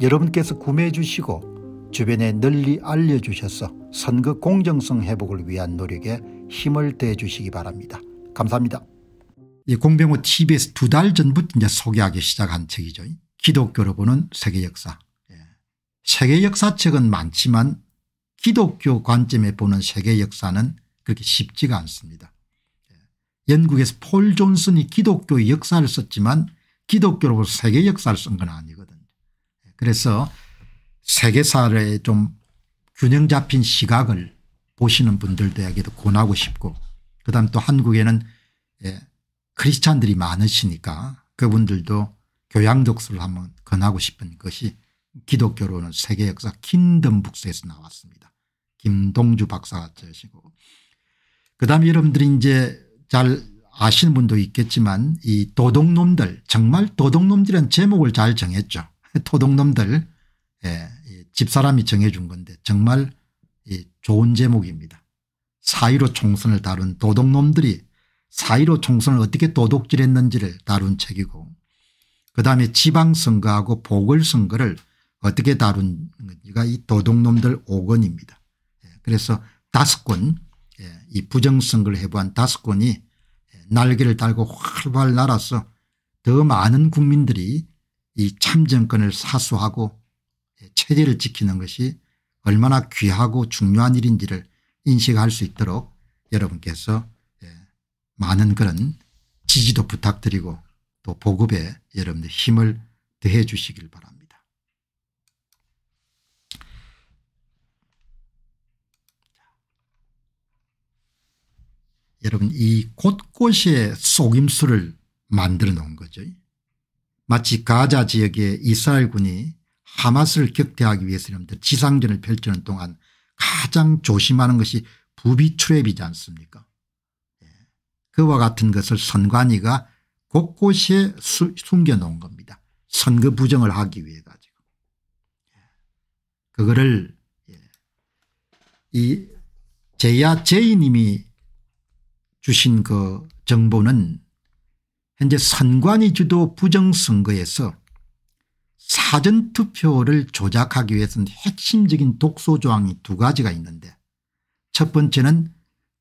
여러분께서 구매해 주시고 주변에 널리 알려주셔서 선거 공정성 회복을 위한 노력에 힘을 대해 주시기 바랍니다. 감사합니다. 예, 공병호 TV에서 두 달 전부터 이제 소개하기 시작한 책이죠. 기독교로 보는 세계 역사. 예. 세계 역사책은 많지만 기독교 관점에 보는 세계 역사는 그렇게 쉽지가 않습니다. 예. 영국에서 폴 존슨이 기독교 역사를 썼지만 기독교로 세계 역사를 쓴 건 아니고 그래서 세계사를좀 균형 잡힌 시각을 보시는 분들에게도 권하고 싶고 그다음 또 한국에는 예, 크리스찬들이 많으시니까 그분들도 교양 독서를 한번 권하고 싶은 것이 기독교로는 세계 역사 킹덤북스에서 나왔습니다. 김동주 박사가 쓰시고 그다음 여러분들이 이제 잘 아시는 분도 있겠지만 이 도둑놈들 정말 도둑놈들은 제목을 잘 정했죠. 그 토동놈들 예, 집사람이 정해준 건데 정말 예, 좋은 제목입니다. 사1로 총선을 다룬 도둑놈들이 사1로 총선을 어떻게 도둑질했는지를 다룬 책이고 그다음에 지방선거하고 보궐선거를 어떻게 다룬 건지가 이 도둑놈들 5권입니다. 예, 그래서 다섯 권이 예, 부정선거를 해부한 다 권이 날개를 달고 활활 날아서 더 많은 국민들이 이 참정권을 사수하고 체제를 지키는 것이 얼마나 귀하고 중요한 일인지를 인식할 수 있도록 여러분께서 예, 많은 그런 지지도 부탁드리고 또 보급에 여러분들 힘을 더해 주시길 바랍니다. 여러분 이 곳곳에 속임수를 만들어 놓은 거죠. 마치 가자 지역에 이스라엘군이 하마스를 격퇴하기 위해서 지상전을 펼치는 동안 가장 조심하는 것이 부비출입이지 않습니까 예. 그와 같은 것을 선관위가 곳곳에 수, 숨겨놓은 겁니다. 선거 부정을 하기 위해 가지고. 예. 그거를 예. 이 제야 제이님이 주신 그 정보는 현재 선관위 주도 부정선거에서 사전투표를 조작하기 위해서는 핵심적인 독소조항이 두 가지가 있는데 첫 번째는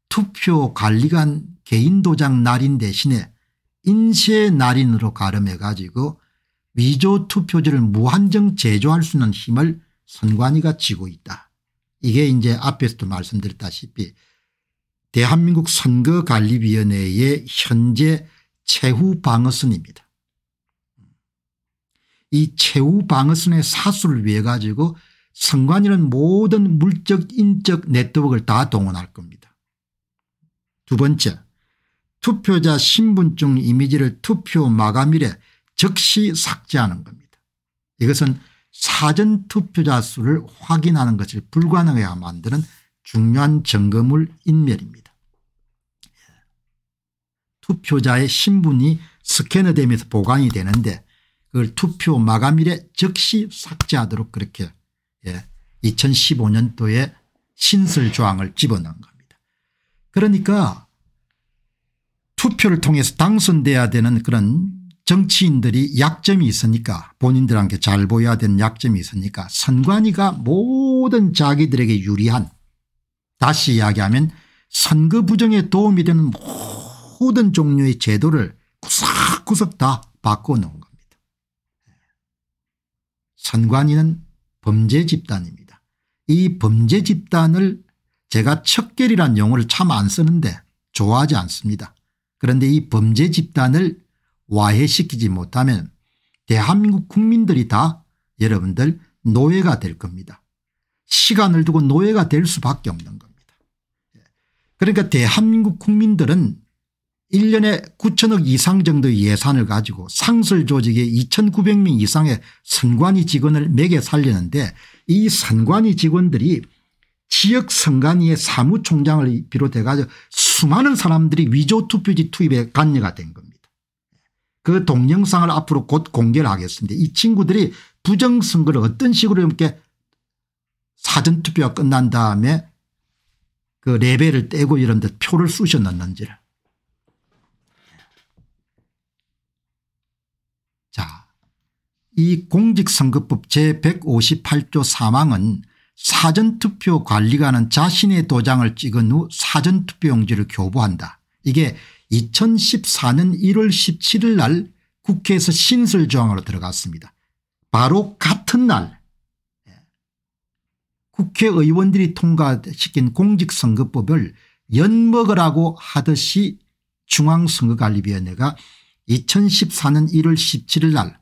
투표관리관 개인도장 날인 대신에 인쇄 날인으로 가름해 가지고 위조 투표지를 무한정 제조할 수 있는 힘을 선관위가 쥐고 있다. 이게 이제 앞에서도 말씀드렸다시피 대한민국 선거관리위원회의 현재 최후방어선입니다. 이 최후방어선의 사수를 위해 가지고 성관이는 모든 물적 인적 네트워크를 다 동원할 겁니다. 두 번째 투표자 신분증 이미지를 투표 마감일에 즉시 삭제하는 겁니다. 이것은 사전투표자 수를 확인하는 것을 불가능하게 만드는 중요한 점검물 인멸입니다. 투표자의 신분이 스캐너되면서 보관이 되는데 그걸 투표 마감일에 즉시 삭제하도록 그렇게 예, 2015년도에 신설 조항을 집어넣은 겁니다. 그러니까 투표를 통해서 당선돼야 되는 그런 정치인들이 약점이 있으니까 본인들한테 잘 보여야 되는 약점이 있으니까 선관위가 모든 자기들에게 유리한 다시 이야기하면 선거 부정에 도움이 되는 모든 모든 종류의 제도를 구석구석 다 바꿔놓은 겁니다. 선관위는 범죄 집단입니다. 이 범죄 집단을 제가 척결이란 용어를 참 안 쓰는데 좋아하지 않습니다. 그런데 이 범죄 집단을 와해시키지 못하면 대한민국 국민들이 다 여러분들 노예가 될 겁니다. 시간을 두고 노예가 될 수밖에 없는 겁니다. 그러니까 대한민국 국민들은 1년에 9천억 이상 정도의 예산을 가지고 상설 조직에 2900명 이상의 선관위 직원을 매개 살리는데 이 선관위 직원들이 지역 선관위의 사무총장을 비롯해 가지고 수많은 사람들이 위조 투표지 투입에 관여가 된 겁니다. 그 동영상을 앞으로 곧 공개를 하겠습니다. 이 친구들이 부정선거를 어떤 식으로 이렇게 사전투표가 끝난 다음에 그 레벨을 떼고 이런 데 표를 쑤셔 넣는지를 이 공직선거법 제158조 3항은 사전투표 관리관은 자신의 도장을 찍은 후 사전투표용지를 교부한다. 이게 2014년 1월 17일 날 국회에서 신설조항으로 들어갔습니다. 바로 같은 날 예, 국회의원들이 통과시킨 공직선거법을 연먹으라고 하듯이 중앙선거관리위원회가 2014년 1월 17일 날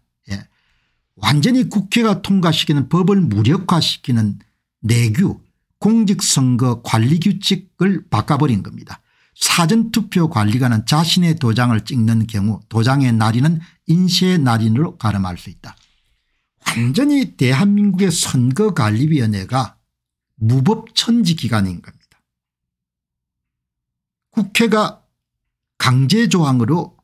완전히 국회가 통과시키는 법을 무력화시키는 내규 공직선거 관리규칙을 바꿔버린 겁니다. 사전투표 관리관은 자신의 도장을 찍는 경우 도장의 날인은 인쇄의 날인으로 가름할 수 있다. 완전히 대한민국의 선거관리위원회가 무법천지기관인 겁니다. 국회가 강제조항으로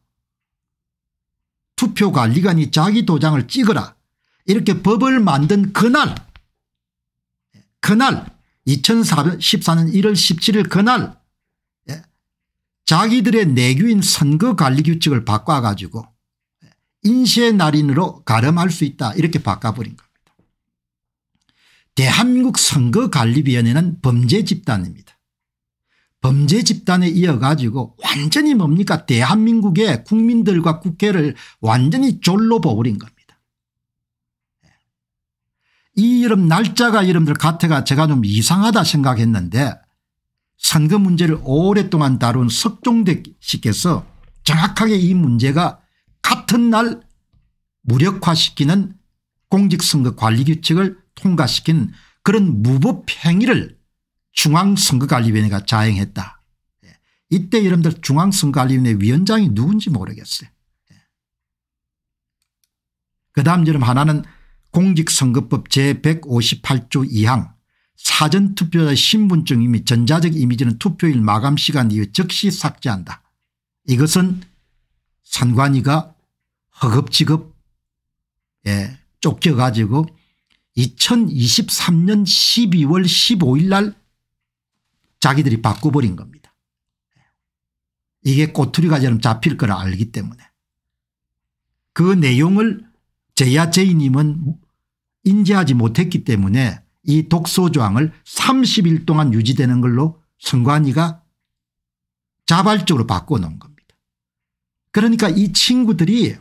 투표관리관이 자기 도장을 찍어라 이렇게 법을 만든 그날 그날 2014년 1월 17일 그날 예, 자기들의 내규인 선거관리규칙을 바꿔가지고 예, 인쇄 날인으로 가름할 수 있다 이렇게 바꿔버린 겁니다. 대한민국 선거관리위원회는 범죄 집단입니다. 범죄 집단에 이어가지고 완전히 뭡니까 대한민국의 국민들과 국회를 완전히 졸로 버린 겁니다. 이 이름 날짜가 이름들 같아가 제가 좀 이상하다 생각했는데 선거 문제를 오랫동안 다룬 석종대 씨께서 정확하게 이 문제가 같은 날 무력화시키는 공직선거관리규칙을 통과시킨 그런 무법행위를 중앙선거관리위원회가 자행했다. 예. 이때 여러분들 중앙선거관리위원회 위원장이 누군지 모르겠어요. 예. 그 다음 이름 하나는 공직선거법 제158조 2항 사전투표자 신분증 이미 전자적 이미지는 투표일 마감 시간 이후 즉시 삭제한다. 이것은 선관위가 허겁지겁 예, 쫓겨가지고 2023년 12월 15일 날 자기들이 바꿔버린 겁니다. 이게 꼬투리가처럼 잡힐 거라 알기 때문에 그 내용을 제야제이님은 인지하지 못했기 때문에 이 독소조항을 30일 동안 유지되는 걸로 선관위가 자발적으로 바꿔놓은 겁니다. 그러니까 이 친구들이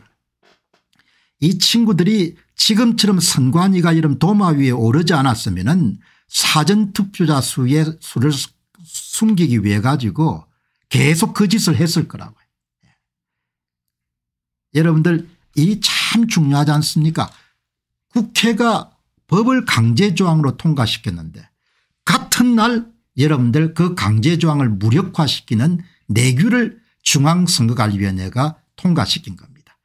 이 친구들이 지금처럼 선관위가 이런 도마 위에 오르지 않았으면 은 사전투표자 수의 수를 숨기기 위해 가지고 계속 그 짓을 했을 거라고요. 예. 여러분들 이게참 중요하지 않습니까 국회가 법을 강제조항으로 통과시켰는데 같은 날 여러분들 그 강제조항을 무력화시키는 내규를 중앙선거관리위원회가 통과시킨 겁니다.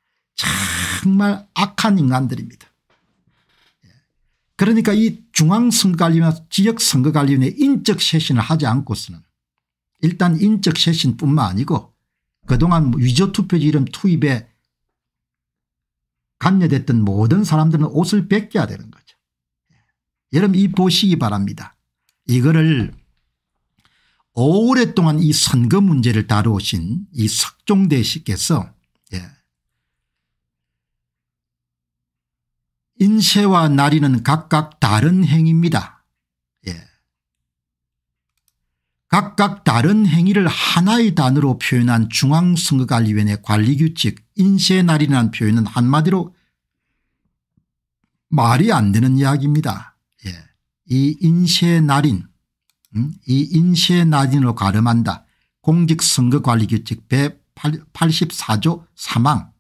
정말 악한 인간들입니다. 예. 그러니까 이 중앙선거관리위원회 지역선거관리위원회 인적쇄신을 하지 않고서는 일단 인적쇄신뿐만 아니고 그동안 위조투표지 이름 투입에 감여됐던 모든 사람들은 옷을 벗겨야 되는 거죠. 예. 여러분 이 보시기 바랍니다. 이거를 오랫동안 이 선거 문제를 다루신 이 석종대 씨께서 예. 인쇄와 날이는 각각 다른 행위입니다. 각각 다른 행위를 하나의 단어로 표현한 중앙선거관리위원회 관리규칙 인쇄 날이라는 표현은 한마디로 말이 안 되는 이야기입니다. 예. 이 인쇄 날인 음? 이 인쇄 날인으로 가름한다. 공직선거관리규칙 184조 3항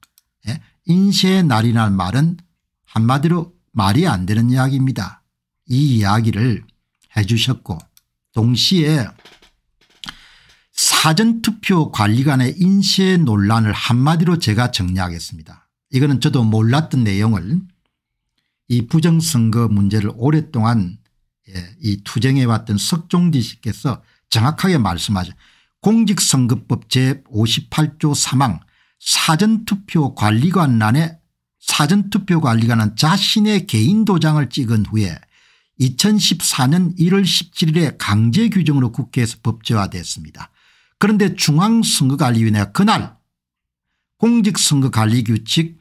예. 인쇄 날이라는 말은 한마디로 말이 안 되는 이야기입니다. 이 이야기를 해 주셨고 동시에 사전투표 관리관의 인쇄 논란을 한마디로 제가 정리하겠습니다. 이거는 저도 몰랐던 내용을 이 부정선거 문제를 오랫동안 예, 이 투쟁해왔던 석종디 씨께서 정확하게 말씀하죠. 공직선거법 제58조 3항 사전투표관리관란에 사전투표관리관은 자신의 개인 도장을 찍은 후에 2014년 1월 17일에 강제 규정으로 국회에서 법제화됐습니다. 그런데 중앙선거관리위원회가 그날 공직선거관리규칙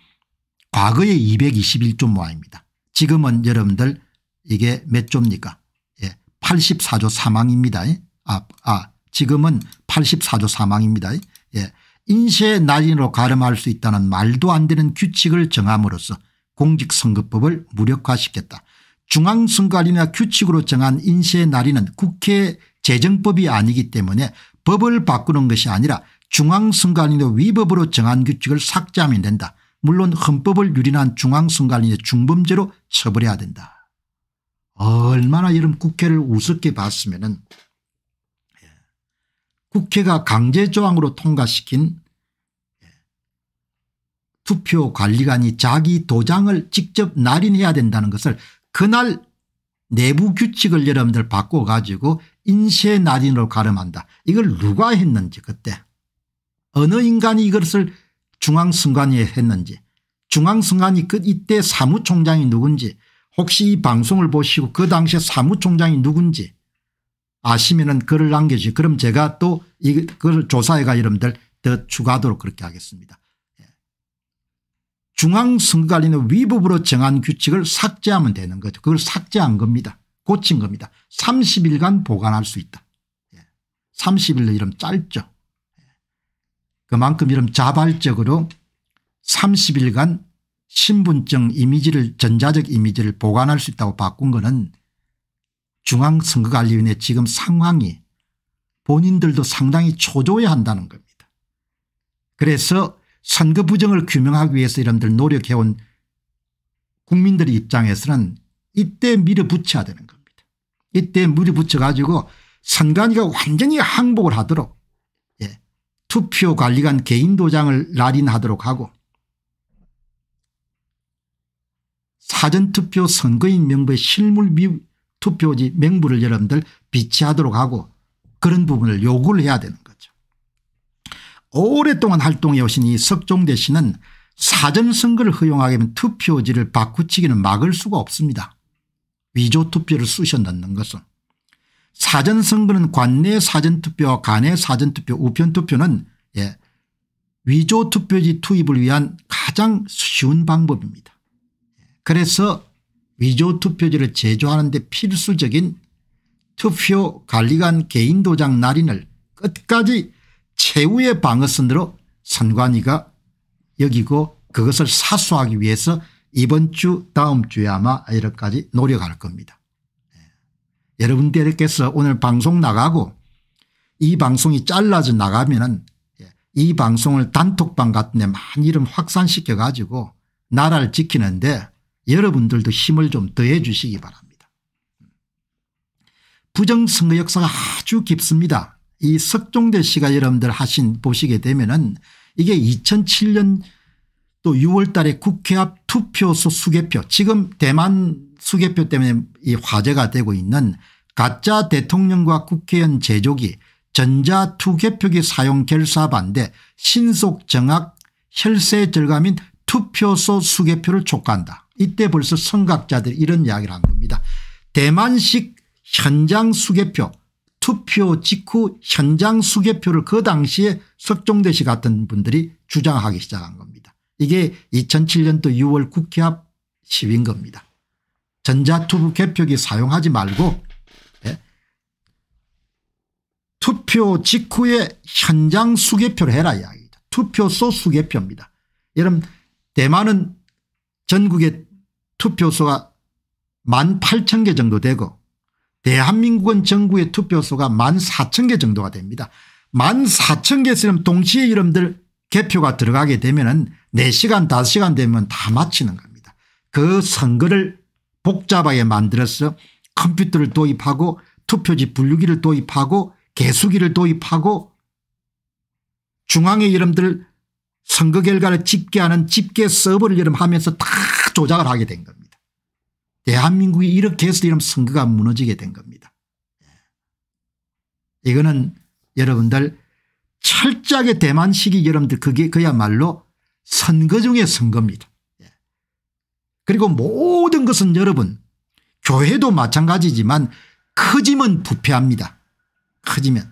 과거의 221조 모아입니다. 지금은 여러분들 이게 몇 조입니까 예, 84조 사망입니다. 예? 아, 아 지금은 84조 사망입니다. 예? 예. 인쇄 날인으로 가름할 수 있다는 말도 안 되는 규칙을 정함으로써 공직선거법을 무력화시켰다. 중앙선거관리나 규칙으로 정한 인쇄 날인은 국회 재정법이 아니기 때문에 법을 바꾸는 것이 아니라 중앙선관위의 위법으로 정한 규칙을 삭제하면 된다. 물론 헌법을 유린한 중앙선관위의 중범죄로 처벌해야 된다. 얼마나 이런 국회를 우습게 봤으면 은 예. 국회가 강제조항으로 통과시킨 예. 투표관리관이 자기 도장을 직접 날인해야 된다는 것을 그날 내부 규칙을 여러분들 바꿔가지고 인쇄 날인으로 가름한다. 이걸 누가 했는지 그때 어느 인간이 이것을 중앙선관위에 했는지 중앙선관위 그 이때 사무총장이 누군지 혹시 이 방송을 보시고 그 당시에 사무총장이 누군지 아시면은 글을 남겨주시 그럼 제가 또 이걸 조사해가 여러분들 더 추가하도록 그렇게 하겠습니다. 예. 중앙선관위는 위법으로 정한 규칙을 삭제하면 되는 거죠. 그걸 삭제한 겁니다. 고친 겁니다. 30일간 보관할 수 있다. 30일로 예. 이름 짧죠. 예. 그만큼 이름 자발적으로 30일간 신분증 이미지를 전자적 이미지를 보관할 수 있다고 바꾼 것은 중앙선거관리위원회 지금 상황이 본인들도 상당히 초조해 한다는 겁니다. 그래서 선거 부정을 규명하기 위해서 여러분들 노력해온 국민들의 입장에서는 이때 밀어붙여야 되는 겁니다. 이때 물이 붙여가지고 선관위가 완전히 항복을 하도록 예. 투표관리관 개인 도장을 날인하도록 하고 사전투표 선거인 명부의 실물 투표지 명부를 여러분들 비치하도록 하고 그런 부분을 요구를 해야 되는 거죠. 오랫동안 활동해 오신 이 석종대 씨는 사전선거를 허용하게 되면 투표지를 바꾸치기는 막을 수가 없습니다. 위조투표를 쓰셨다는 것은 사전선거는 관내 사전투표와 간내 사전투표 우편투표는 예, 위조투표지 투입을 위한 가장 쉬운 방법입니다. 그래서 위조투표지를 제조하는 데 필수적인 투표 관리관 개인 도장 날인을 끝까지 최후의 방어선으로 선관위가 여기고 그것을 사수하기 위해서 이번 주 다음 주에 아마 이렇게까지 노력할 겁니다. 예. 여러분들께서 오늘 방송 나가고 이 방송이 잘라져 나가면 은이 예, 방송을 단톡방 같은 데 많이 이름 확산시켜 가지고 나라를 지키는데 여러분들도 힘을 좀 더해 주시기 바랍니다. 부정선거 역사가 아주 깊습니다. 이 석종대 씨가 여러분들 하신 보시게 되면 은 이게 2007년 또 6월 달에 국회 앞 투표소 수개표 지금 대만 수개표 때문에 이 화제가 되고 있는 가짜 대통령과 국회의원 제조기 전자투개표기 사용 결사반대 신속 정확 혈세 절감 인 투표소 수개표를 촉구한다. 이때 벌써 선각자들이 이런 이야기를 한 겁니다. 대만식 현장 수개표 투표 직후 현장 수개표를 그 당시에 석종대 시 같은 분들이 주장하기 시작한 겁니다. 이게 2007년도 6월 국회 앞 시위인 겁니다. 전자투표 개표기 사용하지 말고 예? 투표 직후에 현장 수개표를 해라 이야기입니다. 투표소 수개표입니다. 여러분 대만은 전국의 투표소가 1만 8천 개 정도 되고 대한민국은 전국의 투표소가 1만 4천 개 정도가 됩니다. 1만 4천 개 쓰면 려 동시에 이름들 개표가 들어가게 되면 4시간 5시간 되면 다 마치는 겁니다. 그 선거를 복잡하게 만들어서 컴퓨터를 도입하고 투표지 분류기를 도입하고 개수기를 도입하고 중앙의 이름들 선거 결과를 집계하는 집계 서버를 이름 하면서 다 조작을 하게 된 겁니다. 대한민국이 이렇게 해서 이름 선거가 무너지게 된 겁니다. 예. 이거는 여러분들 철저하게 대만식이 여러분들 그게 그야말로 선거 중의 선거입니다. 예. 그리고 모든 것은 여러분 교회도 마찬가지지만 커지면 부패합니다. 커지면.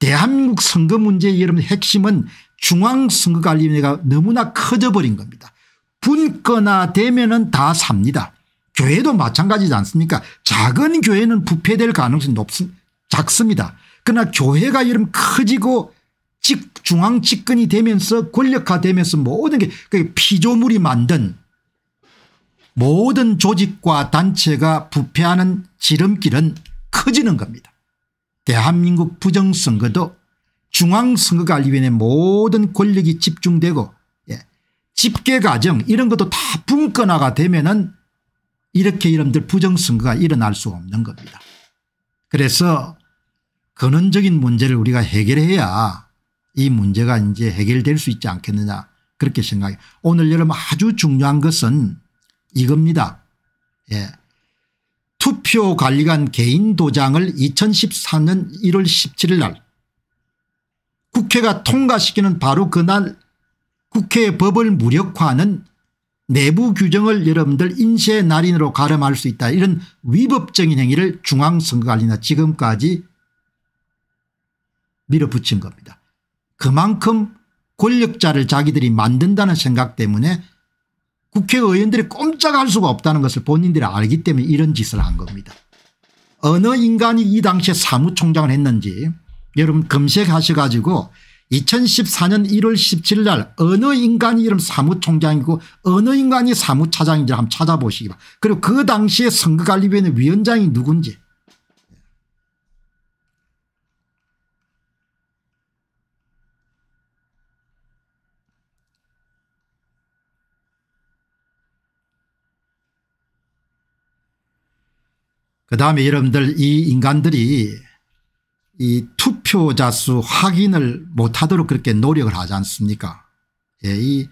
대한민국 선거 문제의 여러분 핵심은 중앙선거관리위원회가 너무나 커져버린 겁니다. 분거나 되면은 다 삽니다. 교회도 마찬가지지 않습니까 작은 교회는 부패될 가능성이 높, 작습니다. 그러나 교회가 여러 커지고 직, 중앙 집권이 되면서 권력화되면서 모든 게 그 피조물이 만든 모든 조직과 단체가 부패하는 지름길은 커지는 겁니다. 대한민국 부정선거도 중앙선거관리위원회 모든 권력이 집중되고 예. 집계과정 이런 것도 다 분권화가 되면 은 이렇게 이러들 부정선거가 일어날 수 없는 겁니다. 그래서 근원적인 문제를 우리가 해결해야 이 문제가 이제 해결될 수 있지 않겠느냐 그렇게 생각해 오늘 여러분 아주 중요한 것은 이겁니다. 예. 투표관리관 개인 도장을 2014년 1월 17일 날 국회가 통과시키는 바로 그날 국회의 법을 무력화하는 내부 규정을 여러분들 인쇄 날인으로 가름할 수 있다 이런 위법적인 행위를 중앙선거관리나 지금까지 밀어붙인 겁니다. 그만큼 권력자를 자기들이 만든다는 생각 때문에 국회의원들이 꼼짝할 수가 없다는 것을 본인들이 알기 때문에 이런 짓을 한 겁니다. 어느 인간이 이 당시에 사무총장을 했는지 여러분 검색하셔 가지고 2014년 1월 17일 날 어느 인간이 이름 사무총장이고 어느 인간이 사무차장인지 한번 찾아보시기 바랍니다. 그리고 그 당시에 선거관리위원회 위원장이 누군지 그다음에 여러분들 이 인간들이 이 투표자 수 확인을 못하도록 그렇게 노력을 하지 않습니까 예, 이,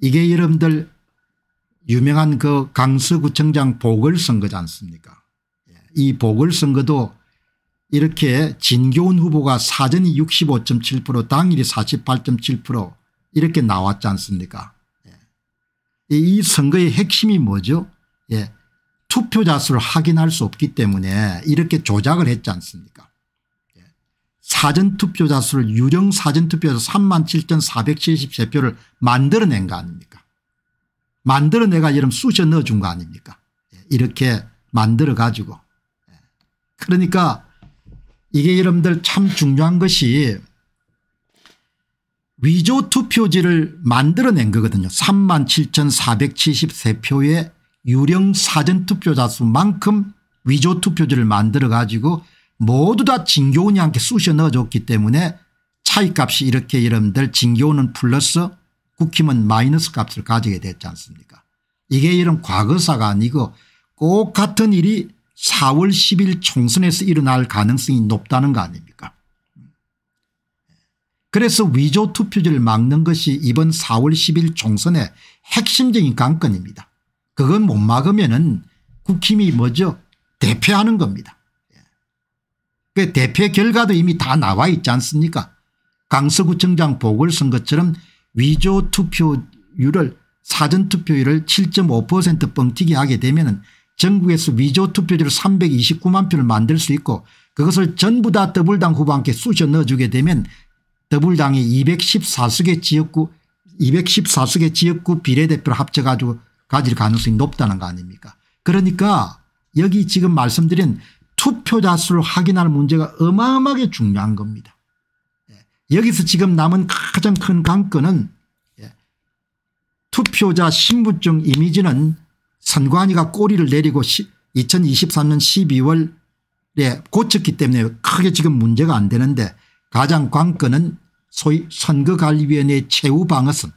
이게 여러분들 유명한 그 강서구청장 보궐선거지 않습니까 예, 이 보궐선거도 이렇게 진교훈 후보가 사전이 65.7% 당일이 48.7% 이렇게 나왔지 않습니까 예. 이 선거의 핵심이 뭐죠 예. 투표자 수를 확인할 수 없기 때문에 이렇게 조작을 했지 않습니까 예. 사전투표자 수를 유령 사전투표에서 3만 7,473표를 만들어낸 거 아닙니까 만들어내가 이름 쑤셔 넣어준 거 아닙니까 예. 이렇게 만들어 가지고 예. 그러니까 이게 여러분들 참 중요한 것이 위조 투표지를 만들어낸 거거든요. 37,473표의 유령 사전투표자 수만큼 위조투표지를 만들어 가지고 모두 다 진교훈이 함께 쑤셔 넣어줬기 때문에 차이값이 이렇게 여러분들 진교훈은 플러스 국힘은 마이너스 값을 가지게 됐지 않습니까 이게 이런 과거사가 아니고 꼭 같은 일이 4월 10일 총선에서 일어날 가능성이 높다는 거 아닙니까 그래서 위조 투표지를 막는 것이 이번 4월 10일 총선의 핵심적인 관건입니다. 그건 못 막으면은 국힘이 뭐죠 대표하는 겁니다. 예. 그 대표 결과도 이미 다 나와 있지 않습니까 강서구청장 보궐선거처럼 위조 투표율을 사전투표율을 7.5% 뻥튀기 하게 되면 전국에서 위조 투표지 329만 표를 만들 수 있고 그것을 전부 다 더불당 후보한테 쑤셔 넣어주게 되면 더불당이 214석의 지역구 214석의 지역구 비례대표를 합쳐가지고 가질 가능성이 높다는 거 아닙니까 그러니까 여기 지금 말씀드린 투표자 수를 확인할 문제가 어마어마하게 중요한 겁니다. 예. 여기서 지금 남은 가장 큰 관건은 예. 투표자 신분증 이미지는 선관위가 꼬리를 내리고 2023년 12월에 고쳤기 때문에 크게 지금 문제가 안 되는데 가장 관건은 소위 선거관리위원회의 최후 방어선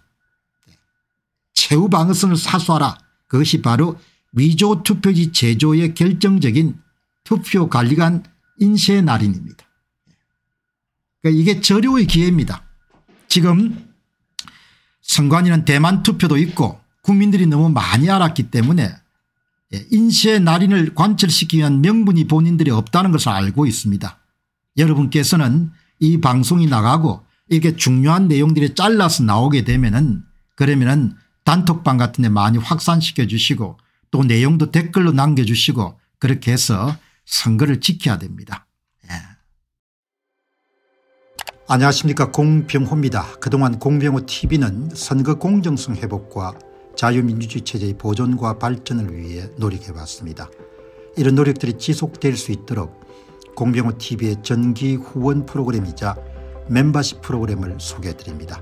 최후 방어선을 사수하라 그것이 바로 위조 투표지 제조의 결정적인 투표관리관 인쇄 날인입니다. 그러니까 이게 절효의 기회입니다. 지금 선관위는 대만 투표도 있고 국민들이 너무 많이 알았기 때문에 예, 인쇄 날인을 관철시키기 위한 명분이 본인들이 없다는 것을 알고 있습니다. 여러분께서는 이 방송이 나가고 이렇게 중요한 내용들이 잘라서 나오게 되면은 그러면은 단톡방 같은 데 많이 확산시켜 주시고 또 내용도 댓글로 남겨주시고 그렇게 해서 선거를 지켜야 됩니다. 예. 안녕하십니까 공병호입니다. 그동안 공병호TV는 선거 공정성 회복과 자유민주주의 체제의 보존과 발전을 위해 노력해왔습니다. 이런 노력들이 지속될 수 있도록 공병호TV의 전기 후원 프로그램이자 멤버십 프로그램을 소개해드립니다.